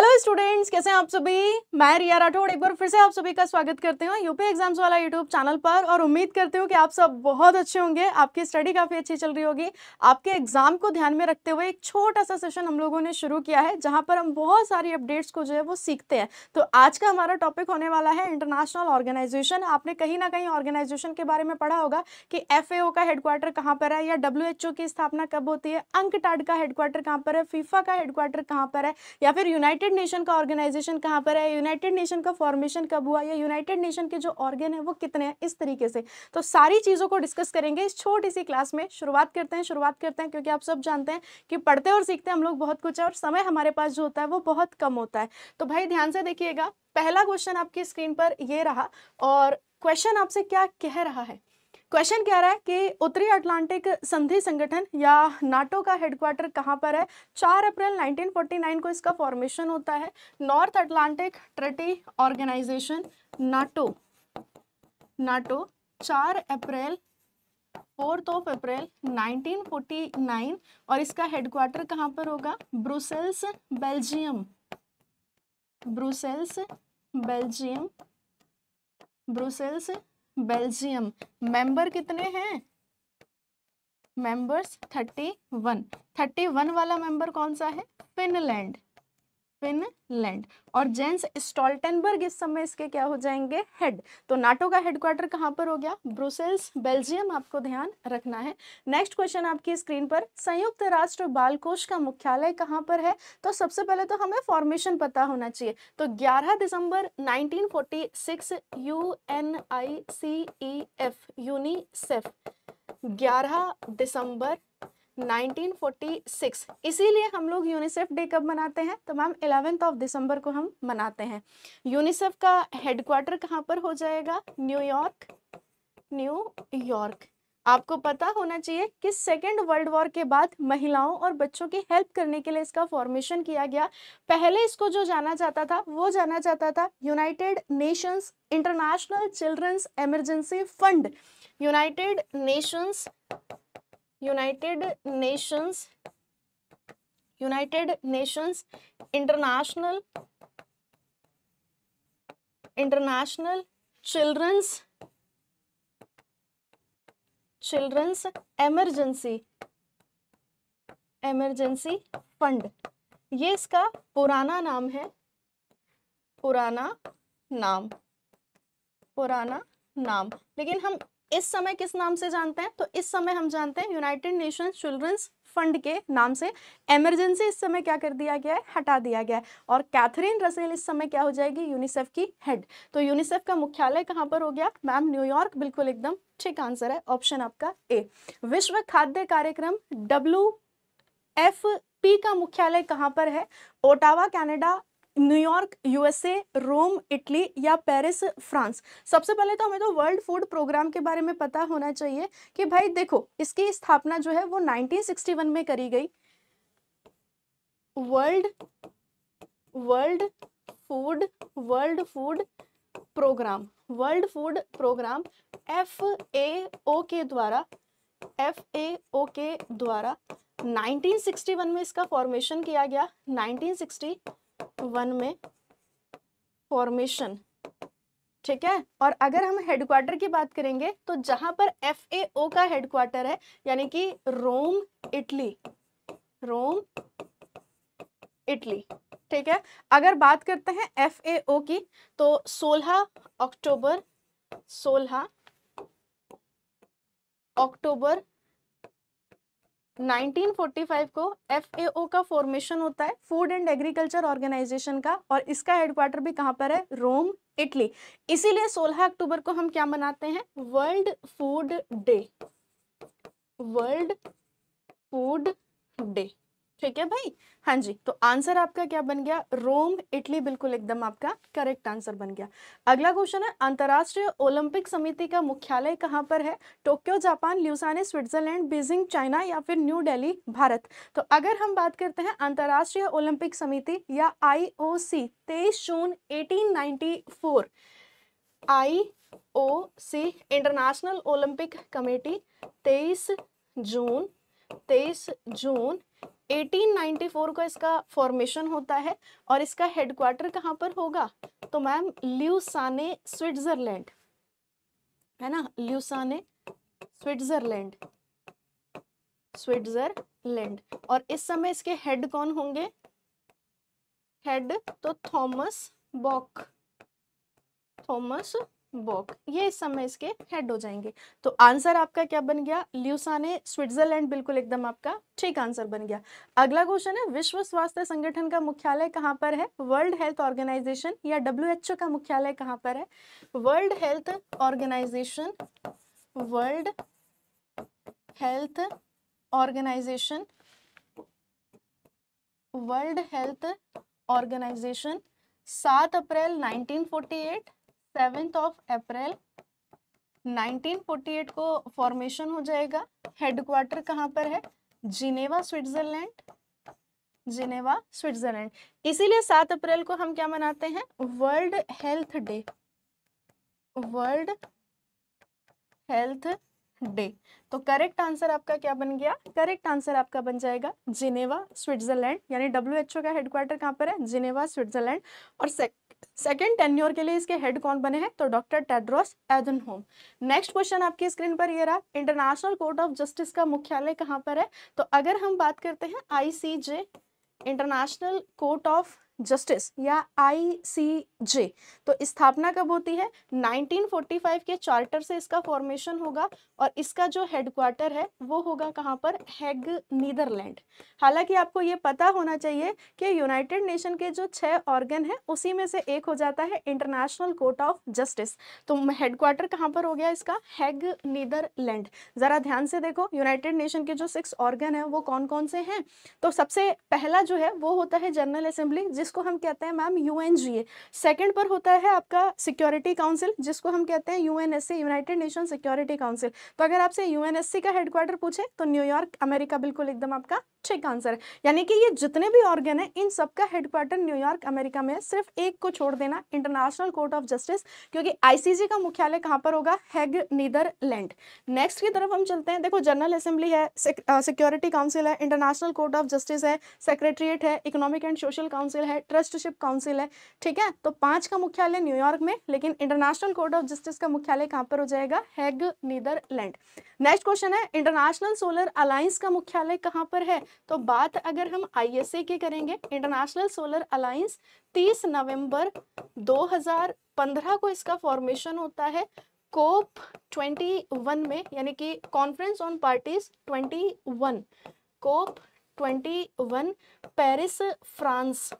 Hello students कैसे हैं आप सभी मैं रिया राठौड़ एक बार फिर से आप सभी का स्वागत करती हूँ यूपी एग्जाम्स वाला यूट्यूब चैनल पर और उम्मीद करती हूँ कि आप सब बहुत अच्छे होंगे आपकी स्टडी काफ़ी अच्छी चल रही होगी आपके एग्जाम को ध्यान में रखते हुए एक छोटा सा सेशन हम लोगों ने शुरू किया है जहाँ पर हम बहुत सारी अपडेट्स को जो है वो सीखते हैं तो आज का हमारा टॉपिक होने वाला है इंटरनेशनल ऑर्गेनाइजेशन आपने कहीं ना कहीं ऑर्गेनाइजेशन के बारे में पढ़ा होगा कि एफ का हेडक्वार्टर कहाँ पर है या डब्ल्यू की स्थापना कब होती है अंकटाड का हेडक्वार्टर कहाँ पर है फीफा का हेडक्वार्टर कहाँ पर है या फिर यूनाइटेड नेशन का ऑर्गेनाइजेशन कहाँ पर है यूनाइटेड नेशन का फॉर्मेशन कब हुआ या यूनाइटेड नेशन के जो ऑर्गेन है वो कितने हैं इस तरीके से तो सारी चीज़ों को डिस्कस करेंगे इस छोटी सी क्लास में शुरुआत करते हैं शुरुआत करते हैं क्योंकि आप सब जानते हैं कि पढ़ते और सीखते हैं हम लोग बहुत कुछ है और समय हमारे पास जो होता है वो बहुत कम होता है तो भाई ध्यान से देखिएगा पहला क्वेश्चन आपकी स्क्रीन पर ये रहा और क्वेश्चन आपसे क्या कह रहा है क्वेश्चन कह रहा है कि उत्तरी अटलांटिक संधि संगठन या नाटो का हेडक्वार्टर कहाँ पर है चार अप्रैल 1949 को इसका फॉर्मेशन होता है North Atlantic Treaty Organization NATO NATO चार अप्रैल फोर्थ ऑफ अप्रैल 1949 और इसका हेडक्वार्टर कहाँ पर होगा Brussels Belgium Brussels Belgium Brussels Belgium member कितने हैं members thirty one thirty one वाला मेंबर कौन सा है फिनलैंड फिनलैंड और जेंस स्टॉल्टनबर्ग इस समय इसके क्या हो जाएंगे हेड तो नाटो का हेडक्वार्टर कहाँ पर हो गया ब्रुसेल्स बेल्जियम आपको ध्यान रखना है नेक्स्ट क्वेश्चन आपकी स्क्रीन पर संयुक्त राष्ट्र बाल कोष का मुख्यालय कहाँ पर है तो सबसे पहले तो हमें फॉर्मेशन पता होना चाहिए तो 11 दिसंबर 1946 यूएनआईसीईएफ यूनिसेफ ग्यारह दिसंबर 1946 इसीलिए हम लोग यूनिसेफ डे कब मनाते हैं तो मैम इलेवेंथ ऑफ दिसंबर को हम मनाते हैं यूनिसेफ का हेडक्वार्टर कहाँ पर हो जाएगा न्यूयॉर्क न्यूयॉर्क आपको पता होना चाहिए कि सेकेंड वर्ल्ड वॉर के बाद महिलाओं और बच्चों की हेल्प करने के लिए इसका फॉर्मेशन किया गया पहले इसको जो जाना जाता था वो जाना जाता था United Nations International Children's Emergency Fund United Nations United Nations United Nations International International Children's Children's Emergency Emergency Fund ये इसका पुराना नाम है पुराना नाम पुराना नाम लेकिन हम इस समय किस नाम से जानते हैं तो इस समय हम जानते हैं यूनाइटेड नेशंस चिल्ड्रंस फंड के नाम से एमरजेंसी इस समय क्या कर दिया गया है हटा दिया गया है और कैथरीन रसेल इस समय क्या हो जाएगी यूनिसेफ की हेड तो यूनिसेफ का मुख्यालय कहां पर हो गया मैम न्यूयॉर्क बिल्कुल एकदम ठीक आंसर है ऑप्शन आपका ए विश्व खाद्य कार्यक्रम डब्ल्यू एफ पी का मुख्यालय कहां पर है Ottawa Canada New York USA Rome Italy या पेरिस फ्रांस सबसे पहले तो हमें तो वर्ल्ड फूड प्रोग्राम के बारे में पता होना चाहिए कि भाई देखो इसकी स्थापना जो है वो 1961 में करी गई World World Food World Food Programme World Food Programme F A O के द्वारा एफ ए ओ के द्वारा 1961 में इसका फॉर्मेशन किया गया 1960 वन में फॉर्मेशन ठीक है और अगर हम हेडक्वार्टर की बात करेंगे तो जहां पर एफ ए ओ का हेडक्वार्टर है यानी कि रोम इटली रोम इटली ठीक है अगर बात करते हैं एफ ए ओ की तो 16 अक्टूबर 16 अक्टूबर 1945 को FAO का फॉर्मेशन होता है फूड एंड एग्रीकल्चर ऑर्गेनाइजेशन का और इसका हेडक्वार्टर भी कहां पर है रोम इटली इसीलिए 16 अक्टूबर को हम क्या मनाते हैं World Food Day World Food Day ठीक है भाई हाँ जी तो आंसर आपका क्या बन गया रोम इटली बिल्कुल एकदम आपका करेक्ट आंसर बन गया अगला क्वेश्चन है अंतरराष्ट्रीय ओलंपिक समिति का मुख्यालय कहाँ पर है Tokyo Japan Lausanne Switzerland Beijing China या फिर न्यू दिल्ली भारत तो अगर हम बात करते हैं अंतर्राष्ट्रीय ओलंपिक समिति या आई ओ सी तेईस जून eighteen ninety four I O C International Olympic Committee तेईस जून तेईस जून 1894 को इसका फॉर्मेशन होता है और इसका हेडक्वार्टर कहाँ पर होगा तो मैम ल्यूसाने स्विट्जरलैंड है ना ल्यूसाने स्विट्जरलैंड स्विट्जरलैंड और इस समय इसके हेड कौन होंगे हेड तो थॉमस बॉक थॉमस बॉक ये इस समय इसके हेड हो जाएंगे तो आंसर आपका क्या बन गया ल्यूसाने स्विट्जरलैंड बिल्कुल एकदम आपका ठीक आंसर बन गया अगला क्वेश्चन है विश्व स्वास्थ्य संगठन का मुख्यालय कहाँ पर है वर्ल्ड हेल्थ ऑर्गेनाइजेशन या डब्ल्यू का मुख्यालय कहाँ पर है World Health Organization World Health Organization World Health Organization सात अप्रैल एट सेवेंथ ऑफ अप्रैल 1948 को फॉर्मेशन हो जाएगा हेडक्वार्टर कहाँ पर है जिनेवा स्विट्जरलैंड जिनेवा स्विट्जरलैंड इसीलिए सात अप्रैल को हम क्या मनाते हैं World Health Day World Health Day तो करेक्ट आंसर आपका क्या बन गया करेक्ट आंसर आपका बन जाएगा जिनेवा स्विट्जरलैंड यानी डब्ल्यू एच ओ का हेडक्वार्टर कहाँ पर है जिनेवा स्विट्जरलैंड और सेकेंड टेन्योर के लिए इसके हेड कौन बने हैं तो doctor Tedros Adhanom next question आपकी स्क्रीन पर ये रहा इंटरनेशनल कोर्ट ऑफ जस्टिस का मुख्यालय कहाँ पर है तो अगर हम बात करते हैं ICJ International Court of Justice या आईसीजे तो स्थापना कब होती है 1945 के चार्टर से इसका फॉर्मेशन होगा और इसका जो हेडक्वार्टर है वो होगा कहाँ पर हैग नीदरलैंड हालांकि आपको ये पता होना चाहिए कि यूनाइटेड नेशन के जो छह ऑर्गन है उसी में से एक हो जाता है इंटरनेशनल कोर्ट ऑफ जस्टिस तो हेडक्वार्टर कहाँ पर हो गया इसका हैग नीदरलैंड ज़रा ध्यान से देखो यूनाइटेड नेशन के जो सिक्स ऑर्गन है वो कौन कौन से हैं तो सबसे पहला जो है वो होता है जनरल असेंबली जिस जिसको हम कहते हैं ma'am U N G A second पर होता है आपका सिक्योरिटी काउंसिल जिसको हम कहते हैं U N S C United Nation Security Council तो अगर आपसे यू एन एस सी का हेडक्वार्टर पूछे तो न्यूयॉर्क अमेरिका बिल्कुल एकदम आपका ठीक आंसर यानी कि ये जितने भी ऑर्गन है इन सबका हेडक्वार्टर न्यूयॉर्क अमेरिका में है सिर्फ एक को छोड़ देना इंटरनेशनल कोर्ट ऑफ जस्टिस क्योंकि आईसीजे का मुख्यालय कहां पर होगा हैग नीदरलैंड नेक्स्ट की तरफ हम चलते हैं देखो जनरल असेंबली है सिक्योरिटी काउंसिल है इंटरनेशनल कोर्ट ऑफ जस्टिस है सेक्रेटरिएट है इकोनॉमिक एंड सोशल काउंसिल है ट्रस्टशिप काउंसिल है ठीक है तो पांच का मुख्यालय न्यूयॉर्क में लेकिन इंटरनेशनल कोर्ट ऑफ जस्टिस का मुख्यालय कहां पर हो जाएगा हैग नीदरलैंड नेक्स्ट क्वेश्चन है इंटरनेशनल सोलर अलायंस का मुख्यालय कहाँ पर है तो बात अगर हम आईएसए की करेंगे इंटरनेशनल सोलर अलायंस 30 नवंबर 2015 को इसका फॉर्मेशन होता है कोप 21 में यानी कि Conference on Parties 21 COP 21 Paris France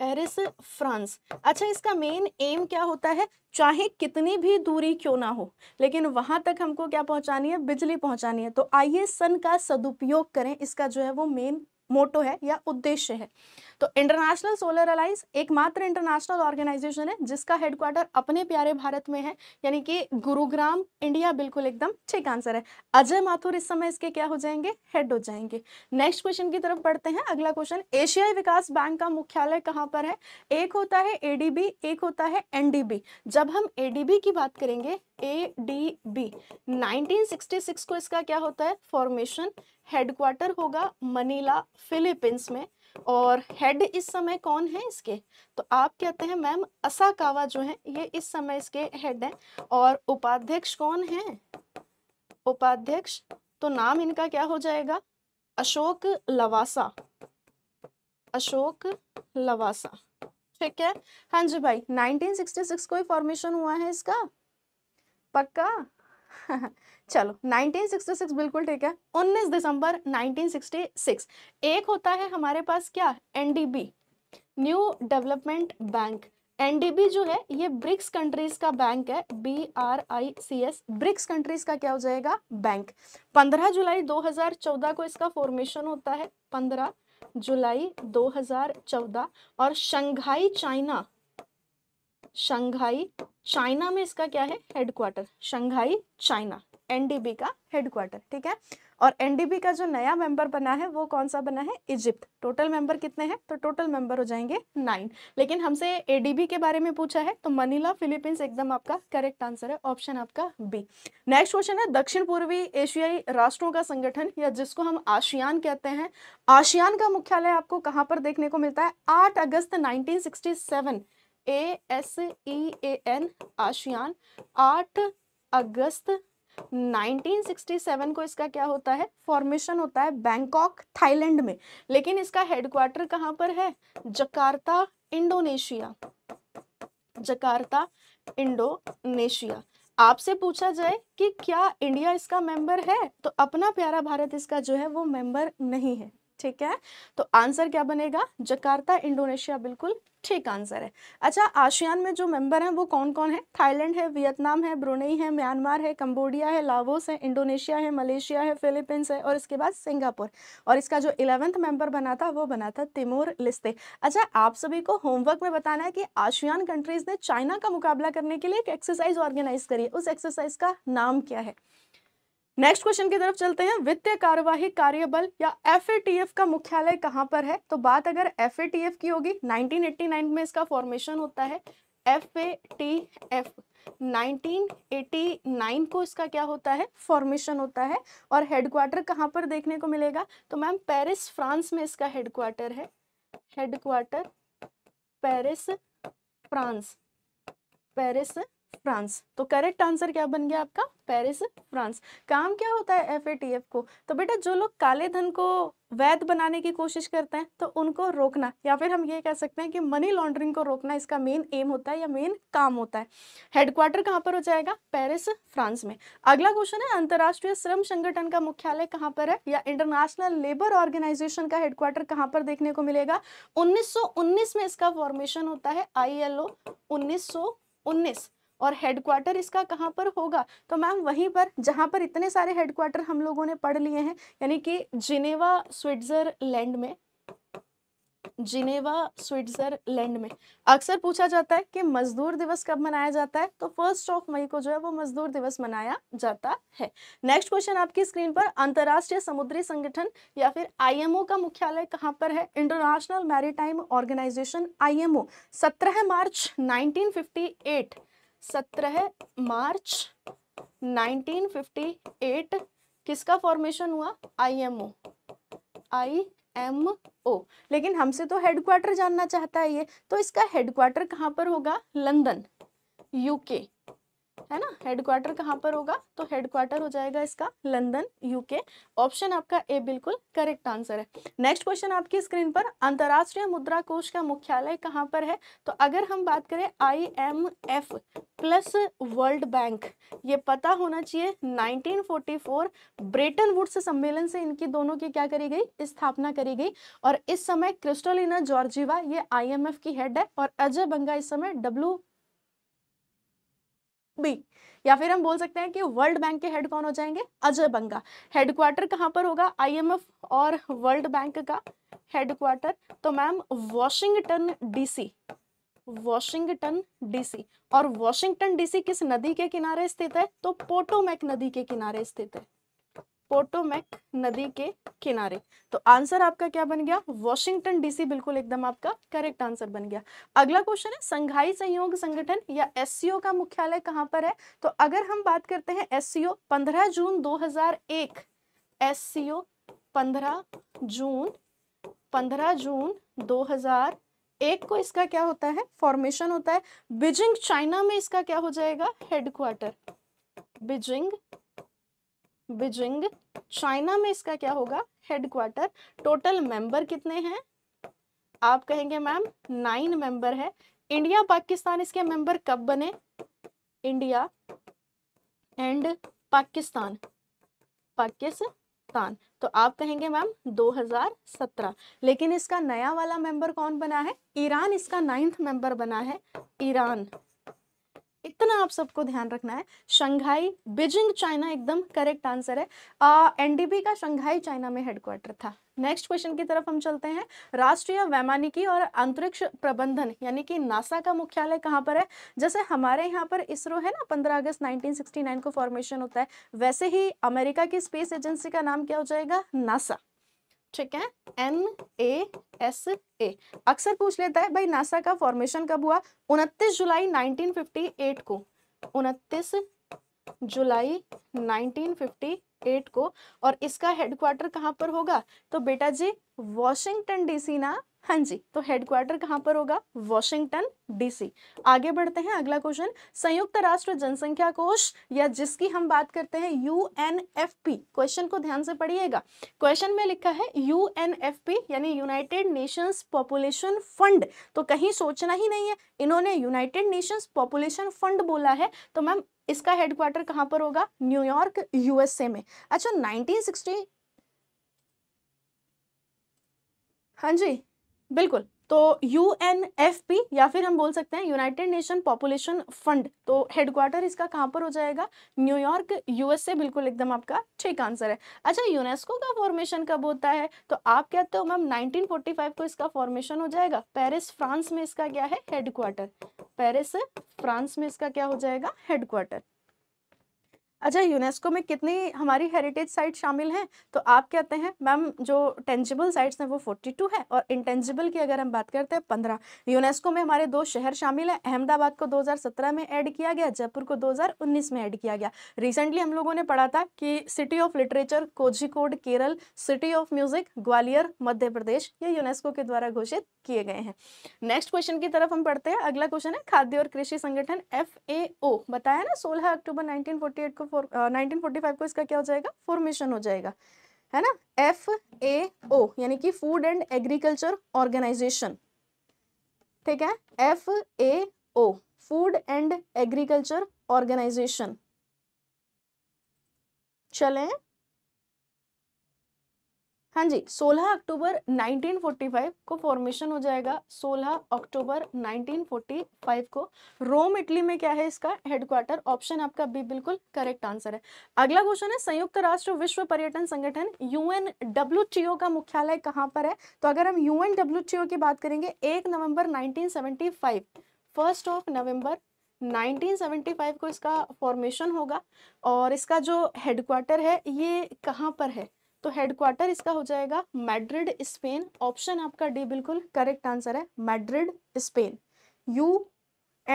Paris France अच्छा इसका मेन एम क्या होता है चाहे कितनी भी दूरी क्यों ना हो लेकिन वहां तक हमको क्या पहुंचानी है बिजली पहुंचानी है तो आइए सन का सदुपयोग करें इसका जो है वो मेन मोटो है या उद्देश्य है तो इंटरनेशनल सोलर अलाइंस एकमात्र इंटरनेशनल ऑर्गेनाइजेशन है जिसका हेडक्वार्टर अपने प्यारे भारत में है यानी कि गुरुग्राम इंडिया बिल्कुल एकदम ठीक आंसर है अजय माथुर इस समय इसके क्या हो जाएंगे हेड हो जाएंगे नेक्स्ट क्वेश्चन की तरफ बढ़ते हैं अगला क्वेश्चन एशियाई विकास बैंक का मुख्यालय कहाँ पर है एक होता है ए एक होता है एनडीबी जब हम ए की बात करेंगे ए डी बी सिक्स को इसका क्या होता है फॉर्मेशन हेडक्वार्टर होगा मनीला फिलीपींस में और हेड इस समय कौन है इसके तो आप कहते हैं मैम असाकावा जो है ये इस समय इसके हेड है और उपाध्यक्ष कौन है उपाध्यक्ष तो नाम इनका क्या हो जाएगा अशोक लवासा अशोक लवासा ठीक है हाँ जी भाई 1966 को ही फॉर्मेशन हुआ है इसका पक्का चलो 1966 बिल्कुल ठीक है 19 दिसंबर 1966 एक होता है हमारे पास क्या NDB New Development Bank NDB जो है ये ब्रिक्स कंट्रीज का बैंक है B R I C S BRICS countries का क्या हो जाएगा बैंक 15 जुलाई 2014 को इसका फॉर्मेशन होता है 15 जुलाई 2014 और शंघाई चाइना शंघाई चाइना में इसका क्या है हेडक्वार्टर शंघाई चाइना एनडीबी का हेडक्वार्टर ठीक है और एनडीबी का जो नया मेंबर बना है वो कौन सा बना है इजिप्ट टोटल मेंबर कितने हैं तो टोटल मेंबर हो जाएंगे नाइन लेकिन हमसे एडीबी के बारे में पूछा है तो मनीला फिलीपींस एकदम आपका करेक्ट आंसर है ऑप्शन आपका बी नेक्स्ट क्वेश्चन है दक्षिण पूर्वी एशियाई राष्ट्रों का संगठन या जिसको हम आशियान कहते हैं आशियान का मुख्यालय आपको कहाँ पर देखने को मिलता है आठ अगस्त nineteen A S E N ASEAN आठ अगस्त 1967 को इसका क्या होता है फॉर्मेशन होता है बैंकॉक थाईलैंड में लेकिन इसका हेडक्वार्टर कहाँ पर है जकार्ता इंडोनेशिया जकार्ता इंडोनेशिया आपसे पूछा जाए कि क्या इंडिया इसका मेंबर है तो अपना प्यारा भारत इसका जो है वो मेंबर नहीं है ठीक है तो आंसर क्या बनेगा जकार्ता इंडोनेशिया बिल्कुल ठीक आंसर है अच्छा आशियान में जो मेंबर हैं वो कौन कौन है थाईलैंड है वियतनाम है ब्रुनई है म्यांमार है कंबोडिया है लावोस है इंडोनेशिया है मलेशिया है फिलीपींस है और इसके बाद सिंगापुर और इसका जो इलेवेंथ मेंबर बना था वो बना था तिमोर लिस्ते अच्छा आप सभी को होमवर्क में बताना है कि आशियान कंट्रीज ने चाइना का मुकाबला करने के लिए एक एक्सरसाइज ऑर्गेनाइज करी है उस एक्सरसाइज का नाम क्या है नेक्स्ट क्वेश्चन की तरफ चलते हैं वित्तीय कार्यवाही कार्यबल या एफ का मुख्यालय कहां पर है तो बात अगर एफ की होगी 1989 में इसका फॉर्मेशन होता है एफ 1989 को इसका क्या होता है फॉर्मेशन होता है और हेडक्वार्टर कहाँ पर देखने को मिलेगा तो मैम पेरिस फ्रांस में इसका हेडक्वार्टर है headquarter Paris France Paris France तो करेक्ट आंसर क्या बन गया आपका पेरिस फ्रांस काम क्या होता है एफ को तो बेटा जो लोग काले धन को वैध बनाने की कोशिश करते हैं तो उनको रोकना या फिर हम ये कह सकते हैं कि मनी लॉन्ड्रिंग को रोकना इसका मेन एम होता है या मेन काम होता है हेडक्वार्टर कहाँ पर हो जाएगा पेरिस फ्रांस में अगला क्वेश्चन है अंतर्राष्ट्रीय श्रम संगठन का मुख्यालय कहाँ पर है या इंटरनेशनल लेबर ऑर्गेनाइजेशन का हेडक्वार्टर कहाँ पर देखने को मिलेगा उन्नीस में इसका फॉर्मेशन होता है आई एल और हेडक्वार्टर इसका कहाँ पर होगा तो मैम वहीं पर जहाँ पर इतने सारे हेडक्वार्टर हम लोगों ने पढ़ लिए हैं यानी कि जिनेवा स्विट्जरलैंड में जिनेवा स्विट्जरलैंड में अक्सर पूछा जाता है कि मजदूर दिवस कब मनाया जाता है तो फर्स्ट ऑफ मई को जो है वो मजदूर दिवस मनाया जाता है नेक्स्ट क्वेश्चन आपकी स्क्रीन पर अंतर्राष्ट्रीय समुद्री संगठन या फिर आईएमओ का मुख्यालय कहाँ पर है इंटरनेशनल मैरीटाइम ऑर्गेनाइजेशन आईएमओ 17 मार्च 1958 सत्रह मार्च 1958 किसका फॉर्मेशन हुआ आईएमओ आईएमओ लेकिन हमसे तो हेडक्वार्टर जानना चाहता है ये तो इसका हेडक्वार्टर कहाँ पर होगा लंदन यूके है ना हेडक्वार्टर कहाँ पर होगा तो हेडक्वार्टर हो जाएगा इसका लंदन यूके ऑप्शन आपका ए बिल्कुल करेक्ट आंसर है नेक्स्ट क्वेश्चन आपकी स्क्रीन पर अंतर्राष्ट्रीय मुद्रा कोष का मुख्यालय कहाँ पर है तो अगर हम बात करें आईएमएफ प्लस वर्ल्ड बैंक ये पता होना चाहिए 1944 ब्रिटेन वुड्स सम्मेलन से इनकी दोनों की क्या करी गई स्थापना करी गई और इस समय क्रिस्टोलिना जॉर्जिवा ये आई की हेड है और अजय बंगा इस समय डब्ल्यू बी या फिर हम बोल सकते हैं कि वर्ल्ड बैंक के हेड कौन हो जाएंगे अजय बंगा हेडक्वार्टर कहाँ पर होगा आईएमएफ और वर्ल्ड बैंक का हेडक्वार्टर तो ma'am Washington DC Washington DC और वॉशिंगटन डीसी किस नदी के किनारे स्थित है तो पोटोमैक नदी के किनारे स्थित है पोटोमैक नदी के किनारे तो आंसर आपका क्या बन गया वॉशिंगटन डीसी बिल्कुल एकदम आपका करेक्ट आंसर बन गया अगला क्वेश्चन है संघाई सहयोग संगठन या एस का मुख्यालय कहाँ पर है तो अगर हम बात करते हैं एस सी 15 जून 2001 एस सी 15 जून 15 जून 2000 एक को इसका क्या होता है फॉर्मेशन होता है बीजिंग चाइना में इसका क्या हो जाएगा हेडक्वार्टर बीजिंग बीजिंग चाइना में इसका क्या होगा हेडक्वार्टर टोटल मेंबर कितने हैं आप कहेंगे मैम नाइन मेंबर है इंडिया पाकिस्तान इसके मेंबर कब बने इंडिया एंड पाकिस्तान पाकिस्तान तो आप कहेंगे मैम 2017 लेकिन इसका नया वाला मेंबर कौन बना है ईरान इसका नाइन्थ मेंबर बना है ईरान इतना आप सबको ध्यान रखना है शंघाई बीजिंग चाइना एकदम करेक्ट आंसर है एनडीबी का शंघाई चाइना में हेडक्वार्टर था नेक्स्ट क्वेश्चन की तरफ हम चलते हैं राष्ट्रीय वैमानिकी और अंतरिक्ष प्रबंधन यानी कि नासा का मुख्यालय कहाँ पर है जैसे हमारे यहाँ पर इसरो है ना 15 अगस्त 1969 को फॉर्मेशन होता है वैसे ही अमेरिका की स्पेस एजेंसी का नाम क्या हो जाएगा नासा ठीक है एन ए एस ए अक्सर पूछ लेता है भाई नासा का फॉर्मेशन कब हुआ उनतीस जुलाई 1958 को उनतीस जुलाई 1958 को और इसका हेडक्वार्टर कहाँ पर होगा तो बेटा जी वॉशिंगटन डीसी ना हाँ जी तो हेडक्वार्टर कहां पर होगा वॉशिंगटन डीसी आगे बढ़ते हैं अगला क्वेश्चन संयुक्त राष्ट्र जनसंख्या कोष या जिसकी हम बात करते हैं यूएनएफपी क्वेश्चन को ध्यान से पढ़िएगा क्वेश्चन में लिखा है यूएनएफपी यानी यूनाइटेड नेशंस पॉपुलेशन फंड तो कहीं सोचना ही नहीं है इन्होंने यूनाइटेड नेशंस पॉपुलेशन फंड बोला है तो मैम इसका हेडक्वार्टर कहाँ पर होगा न्यूयॉर्क यूएसए में अच्छा नाइनटीन हाँ जी बिल्कुल तो यू एन एफ पी या फिर हम बोल सकते हैं यूनाइटेड नेशन पॉपुलेशन फंड तो हेडक्वार्टर इसका कहाँ पर हो जाएगा न्यूयॉर्क यूएसए बिल्कुल एकदम आपका ठीक आंसर है अच्छा यूनेस्को का फॉर्मेशन कब होता है तो आप कहते हो मैम 1945 को इसका फॉर्मेशन हो जाएगा पेरिस फ्रांस में इसका क्या है हेडक्वार्टर पेरिस फ्रांस में इसका क्या हो जाएगा हेडक्वार्टर अच्छा यूनेस्को में कितनी हमारी हेरिटेज साइट शामिल हैं तो आप कहते हैं मैम जो टेंजिबल साइट्स हैं वो 42 है और इंटेंजिबल की अगर हम बात करते हैं 15 यूनेस्को में हमारे दो शहर शामिल हैं अहमदाबाद को 2017 में ऐड किया गया जयपुर को 2019 में ऐड किया गया रिसेंटली हम लोगों ने पढ़ा था कि City of Literature Kozhikode Kerala City of Music Gwalior Madhya Pradesh ये यूनेस्को के द्वारा घोषित किए गए हैं नेक्स्ट क्वेश्चन की तरफ हम पढ़ते हैं अगला क्वेश्चन है खाद्य और कृषि संगठन एफ बताया ना सोलह अक्टूबर नाइनटीन को नाइनटीन को इसका क्या हो जाएगा फॉर्मेशन हो जाएगा है ना एफ ए ओ यानी कि फूड एंड एग्रीकल्चर ऑर्गेनाइजेशन ठीक है F A O Food and Agriculture Organization चलें हाँ जी 16 अक्टूबर 1945 को फॉर्मेशन हो जाएगा 16 अक्टूबर 1945 को रोम इटली में क्या है इसका हेडक्वार्टर ऑप्शन आपका बी बिल्कुल करेक्ट आंसर है अगला क्वेश्चन है संयुक्त राष्ट्र विश्व पर्यटन संगठन ओ का मुख्यालय कहाँ पर है तो अगर हम ओ की बात करेंगे एक नवम्बर नाइनटीन फर्स्ट ऑफ नवम्बर 1975 को इसका फॉर्मेशन होगा और इसका जो हेडक्वार्टर है ये कहाँ पर है तो हेडक्वार्टर इसका हो जाएगा मैड्रिड स्पेन ऑप्शन आपका डी बिल्कुल करेक्ट आंसर है Madrid Spain U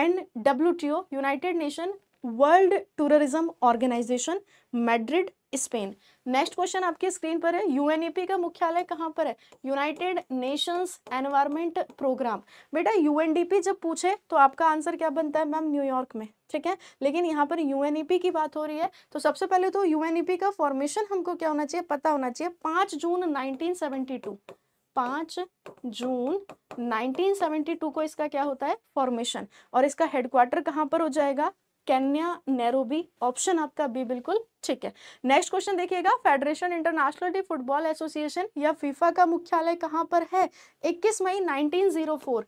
N W T O United Nation World Tourism Organization Madrid Spain next question आपके स्क्रीन पर है यूएनईपी e का मुख्यालय कहाँ पर है यूनाइटेड नेशंस एनवायरमेंट प्रोग्राम बेटा यूएनडीपी जब पूछे तो आपका आंसर क्या बनता है मैम न्यूयॉर्क में ठीक है लेकिन यहाँ पर यूएनईपी e की बात हो रही है तो सबसे पहले तो यूएनईपी e का फॉर्मेशन हमको क्या होना चाहिए पता होना चाहिए पाँच जून नाइनटीन पांच जून 1972 को इसका क्या होता है फॉर्मेशन और इसका हेडक्वार्टर कहां पर हो जाएगा केन्या नेरोबी ऑप्शन आपका बी बिल्कुल ठीक है नेक्स्ट क्वेश्चन देखिएगा फेडरेशन इंटरनेशनल फुटबॉल एसोसिएशन या फीफा का मुख्यालय कहाँ पर है 21 मई 1904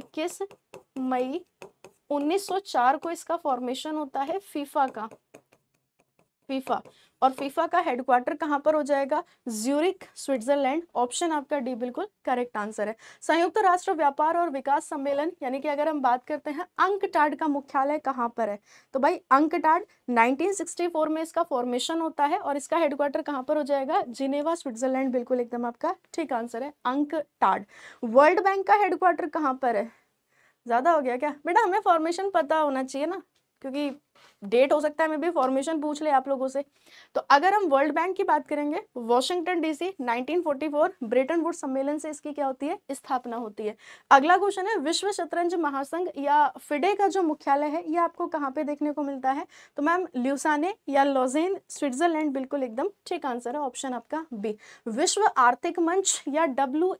21 मई 1904 को इसका फॉर्मेशन होता है फीफा का फीफा और फीफा का हेडक्वार्टर कहाँ पर हो जाएगा ज्यूरिक स्विट्जरलैंड ऑप्शन आपका डी बिल्कुल करेक्ट आंसर है संयुक्त राष्ट्र व्यापार और विकास सम्मेलन यानी कि अगर हम बात करते हैं अंकटाड का मुख्यालय कहाँ पर है तो भाई अंकटाड 1964 में इसका फॉर्मेशन होता है और इसका हेडक्वार्टर कहाँ पर हो जाएगा जिनेवा स्विट्जरलैंड बिल्कुल एकदम आपका ठीक आंसर है अंकटाड वर्ल्ड बैंक का हेडक्वार्टर कहाँ पर है ज़्यादा हो गया क्या बेटा हमें फॉर्मेशन पता होना चाहिए ना क्योंकि डेट हो सकता है मे भी फॉर्मेशन पूछ ले आप लोगों से तो अगर हम वर्ल्ड बैंक की बात करेंगे वॉशिंगटन डीसी 1944 ब्रिटेन वुड सम्मेलन से इसकी क्या होती है स्थापना होती है अगला क्वेश्चन है विश्व शतरंज महासंघ या फिडे का जो मुख्यालय है ये आपको कहाँ पे देखने को मिलता है तो मैम ल्यूसाने या लॉजेन स्विट्जरलैंड बिल्कुल एकदम ठीक आंसर है ऑप्शन आपका बी विश्व आर्थिक मंच या डब्ल्यू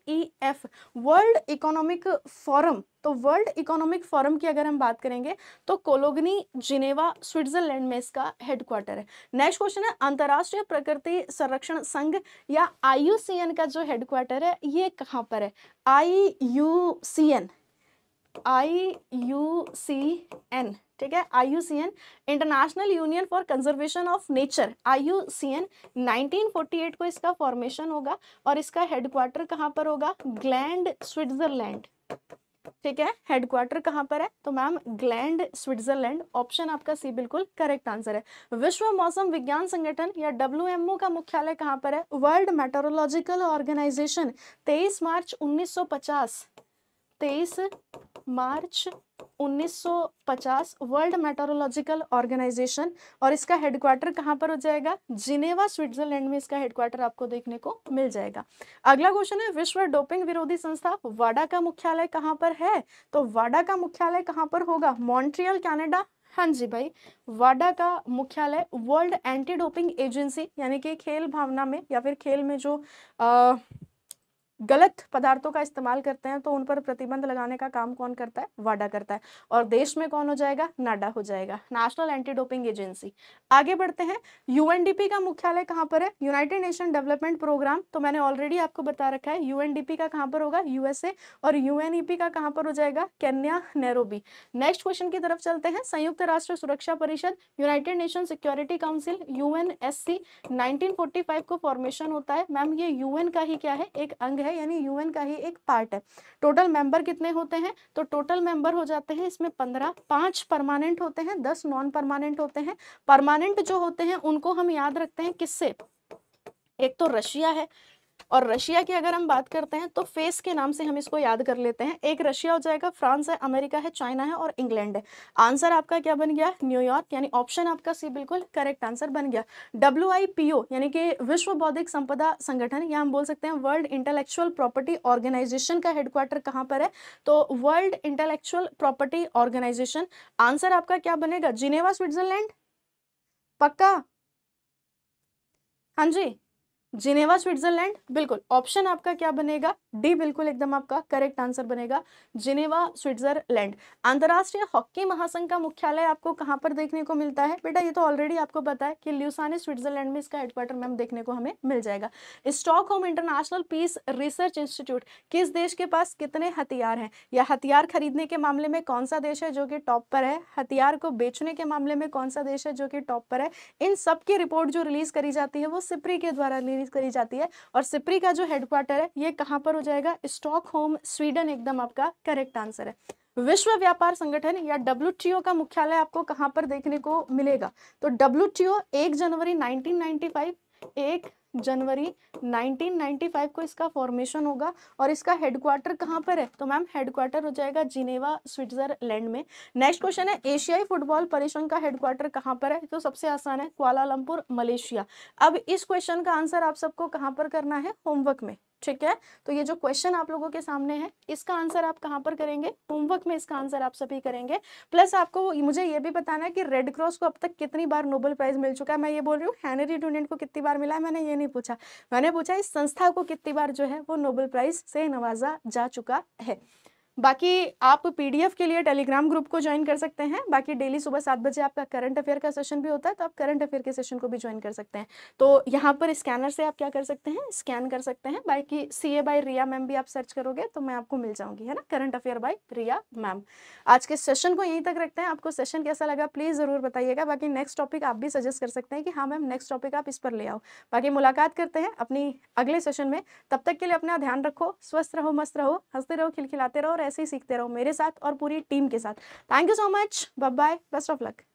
वर्ल्ड इकोनॉमिक फोरम तो वर्ल्ड इकोनॉमिक फोरम की अगर हम बात करेंगे तो कोलोगनी जिनेवा स्विट्जरलैंड में इसका हेडक्वार्टर है नेक्स्ट क्वेश्चन है अंतर्राष्ट्रीय प्रकृति संरक्षण संघ या आई का जो हेडक्वार्टर है ये कहाँ पर है I U C N I U C N ठीक है I U C N International Union for Conservation of Nature I U C N nineteen forty eight को इसका फॉर्मेशन होगा और इसका हेडक्वार्टर कहाँ पर होगा ग्लैंड स्विट्जरलैंड ठीक है हेडक्वार्टर कहाँ पर है तो मैम ग्लैंड स्विट्जरलैंड ऑप्शन आपका सी बिल्कुल करेक्ट आंसर है विश्व मौसम विज्ञान संगठन या डब्ल्यू का मुख्यालय कहाँ पर है वर्ल्ड मेटोरोलॉजिकल ऑर्गेनाइजेशन तेईस मार्च 1950 तेईस मार्च 1950 वर्ल्ड मेटोरोलॉजिकल ऑर्गेनाइजेशन और इसका हेडक्वार्टर कहाँ पर हो जाएगा जिनेवा स्विट्जरलैंड में इसका हेडक्वार्टर आपको देखने को मिल जाएगा अगला क्वेश्चन है विश्व डोपिंग विरोधी संस्था वाडा का मुख्यालय कहाँ पर है तो वाडा का मुख्यालय कहाँ पर होगा मॉन्ट्रियल कैनेडा हाँ जी भाई वाडा का मुख्यालय वर्ल्ड एंटी डोपिंग एजेंसी यानी कि खेल भावना में या फिर खेल में जो आ, गलत पदार्थों का इस्तेमाल करते हैं तो उन पर प्रतिबंध लगाने का काम कौन करता है वाडा करता है और देश में कौन हो जाएगा नाडा हो जाएगा नेशनल एंटी डोपिंग एजेंसी आगे बढ़ते हैं यूएनडीपी का मुख्यालय कहां पर है यूनाइटेड नेशन डेवलपमेंट प्रोग्राम तो मैंने ऑलरेडी आपको बता रखा है यूएनडीपी का कहां पर होगा यूएसए और यूएनईपी e का कहां पर हो जाएगा कन्या नेरोबी नेक्स्ट क्वेश्चन की तरफ चलते हैं संयुक्त राष्ट्र सुरक्षा परिषद United Nation Security Council UNSC five को फॉर्मेशन होता है मैम ये यूएन का ही क्या है एक अंग है है यानी यूएन का ही एक पार्ट है टोटल मेंबर कितने होते हैं तो टोटल मेंबर हो जाते हैं इसमें पंद्रह पांच परमानेंट होते हैं दस नॉन परमानेंट होते हैं परमानेंट जो होते हैं उनको हम याद रखते हैं किससे एक तो रशिया है और रशिया की अगर हम बात करते हैं तो फेस के नाम से हम इसको याद कर लेते हैं एक रशिया हो जाएगा फ्रांस है अमेरिका है चाइना है और इंग्लैंड है आंसर आपका क्या बन गया न्यूयॉर्क यानी ऑप्शन आपका सी बिल्कुल करेक्ट आंसर बन गया डब्ल्यू यानी कि विश्व बौद्धिक संपदा संगठन या हम बोल सकते हैं वर्ल्ड इंटेलेक्चुअल प्रॉपर्टी ऑर्गेनाइजेशन का हेडक्वार्टर कहाँ पर है तो World Intellectual Property Organization answer आपका क्या बनेगा जिनेवा स्विट्जरलैंड पक्का हाँ जी जिनेवा स्विट्जरलैंड बिल्कुल ऑप्शन आपका क्या बनेगा डी बिल्कुल एकदम आपका करेक्ट आंसर बनेगा जिनेवा स्विट्जरलैंड अंतर्राष्ट्रीय हॉकी महासंघ का मुख्यालय आपको कहाँ पर देखने को मिलता है बेटा ये तो ऑलरेडी आपको पता है कि ल्यूसाने स्विट्जरलैंड में इसका हेडक्वार्टर मैम देखने को हमें मिल जाएगा होम इंटरनेशनल पीस रिसर्च इंस्टीट्यूट किस देश के पास कितने हथियार हैं या हथियार खरीदने के मामले में कौन सा देश है जो कि टॉप पर है हथियार को बेचने के मामले में कौन सा देश है जो कि टॉप पर है इन सब की रिपोर्ट जो रिलीज करी जाती है वो सिप्री के द्वारा रिलीज करी जाती है और सिप्री का जो हेडक्वार्टर है ये कहाँ पर जाएगा स्टॉक होम स्वीडन एकदम आपका करेक्ट आंसर है विश्व व्यापार संगठन या डब्ल्यू का मुख्यालय आपको कहां पर देखने को मिलेगा तो डब्ल्यू टी एक जनवरी 1995 एक जनवरी 1995 को इसका फॉर्मेशन होगा और इसका हेडक्वार्टर कहां पर है तो मैम हेडक्वार्टर हो जाएगा जिनेवा स्विट्जरलैंड में नेक्स्ट क्वेश्चन है एशियाई फुटबॉल परिसंघ का हेडक्वार्टर कहां पर है तो सबसे आसान है क्वालालंपुर मलेशिया अब इस क्वेश्चन का आंसर आप सबको कहां पर करना है होमवर्क में ठीक है तो ये जो क्वेश्चन आप लोगों के सामने है इसका आंसर आप कहाँ पर करेंगे होमवर्क में इसका आंसर आप सभी करेंगे प्लस आपको मुझे ये भी बताना है कि रेड क्रॉस को अब तक कितनी बार नोबल प्राइज मिल चुका है मैं ये बोल रही हूँ हैनरी डूनियन को कितनी बार मिला है मैंने ये नहीं पूछा मैंने पूछा इस संस्था को कितनी बार जो है वो नोबल प्राइज से नवाजा जा चुका है बाकी आप पीडीएफ के लिए टेलीग्राम ग्रुप को ज्वाइन कर सकते हैं बाकी डेली सुबह सात बजे आपका करंट अफेयर का सेशन भी होता है तो आप करंट अफेयर के सेशन को भी ज्वाइन कर सकते हैं तो यहाँ पर स्कैनर से आप क्या कर सकते हैं स्कैन कर सकते हैं बाकी सी ए बाई रिया मैम भी आप सर्च करोगे तो मैं आपको मिल जाऊंगी है ना current affair by Riya ma'am आज के सेशन को यहीं तक रखते हैं आपको सेशन कैसा लगा प्लीज़ ज़रूर बताइएगा बाकी नेक्स्ट टॉपिक आप भी सजेस्ट कर सकते हैं कि हाँ मैम नेक्स्ट टॉपिक आप इस पर ले आओ बाकी मुलाकात करते हैं अपनी अगले सेशन में तब तक के लिए अपना ध्यान रखो स्वस्थ रहो मस्त रहो हंसते रहो खिलखिलाते रहो ऐसे ही सीखते रहो मेरे साथ और पूरी टीम के साथ thank you so much bye best of luck